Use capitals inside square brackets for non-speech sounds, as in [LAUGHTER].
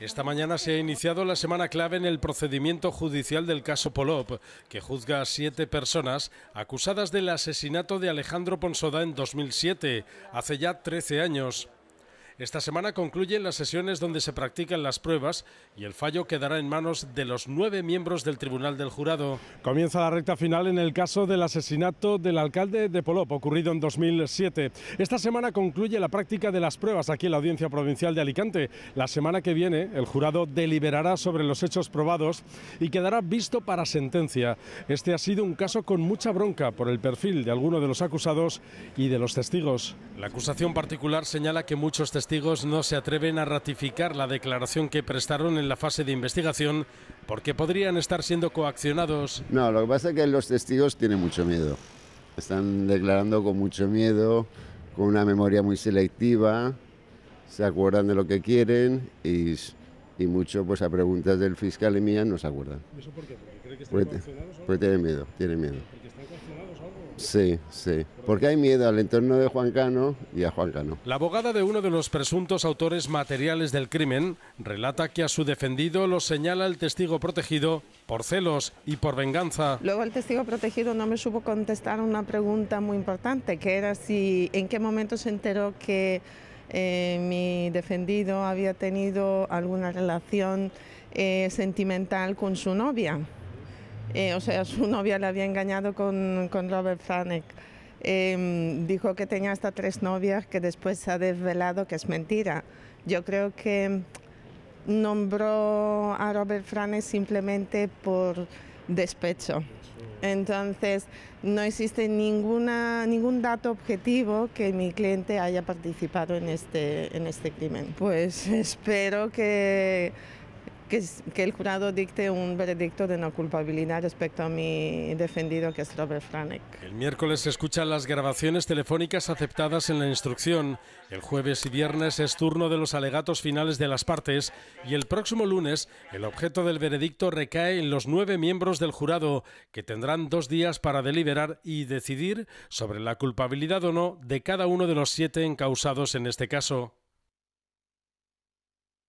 Esta mañana se ha iniciado la semana clave en el procedimiento judicial del caso Polop, que juzga a siete personas acusadas del asesinato de Alejandro Ponsoda en 2007, hace ya 13 años. Esta semana concluyen las sesiones donde se practican las pruebas y el fallo quedará en manos de los nueve miembros del Tribunal del Jurado. Comienza la recta final en el caso del asesinato del alcalde de Polop, ocurrido en 2007. Esta semana concluye la práctica de las pruebas aquí en la Audiencia Provincial de Alicante. La semana que viene, el jurado deliberará sobre los hechos probados y quedará visto para sentencia. Este ha sido un caso con mucha bronca por el perfil de alguno de los acusados y de los testigos. La acusación particular señala que muchos testigos testigos no se atreven a ratificar la declaración que prestaron en la fase de investigación porque podrían estar siendo coaccionados. No, lo que pasa es que los testigos tienen mucho miedo. Están declarando con mucho miedo, con una memoria muy selectiva, se acuerdan de lo que quieren y, mucho pues a preguntas del fiscal y mía no se acuerdan. ¿Eso por qué? ¿Porque, porque tienen miedo, tienen miedo. Sí, sí, porque hay miedo al entorno de Juan Cano y a Juan Cano. La abogada de uno de los presuntos autores materiales del crimen relata que a su defendido lo señala el testigo protegido por celos y por venganza. Luego el testigo protegido no me supo contestar una pregunta muy importante, que era si en qué momento se enteró que eh, mi defendido había tenido alguna relación eh, sentimental con su novia. Eh, o sea, [LAUGHS] su novia le había engañado con, con Robert Franek. Em, dijo que tenía hasta tres novias que después se ha desvelado que es mentira. Yo creo que nombró a Robert Franek simplemente por despecho. Entonces, no existe ninguna, ningún dato objetivo que mi cliente haya participado en este, en este crimen. Pues [LAUGHS] espero que que, el jurado dicte un veredicto de no culpabilidad respecto a mi defendido, que es Robert Franek. El miércoles se escuchan las grabaciones telefónicas aceptadas en la instrucción. El jueves y viernes es turno de los alegatos finales de las partes. Y el próximo lunes, el objeto del veredicto recae en los nueve miembros del jurado, que tendrán dos días para deliberar y decidir sobre la culpabilidad o no de cada uno de los siete encausados en este caso.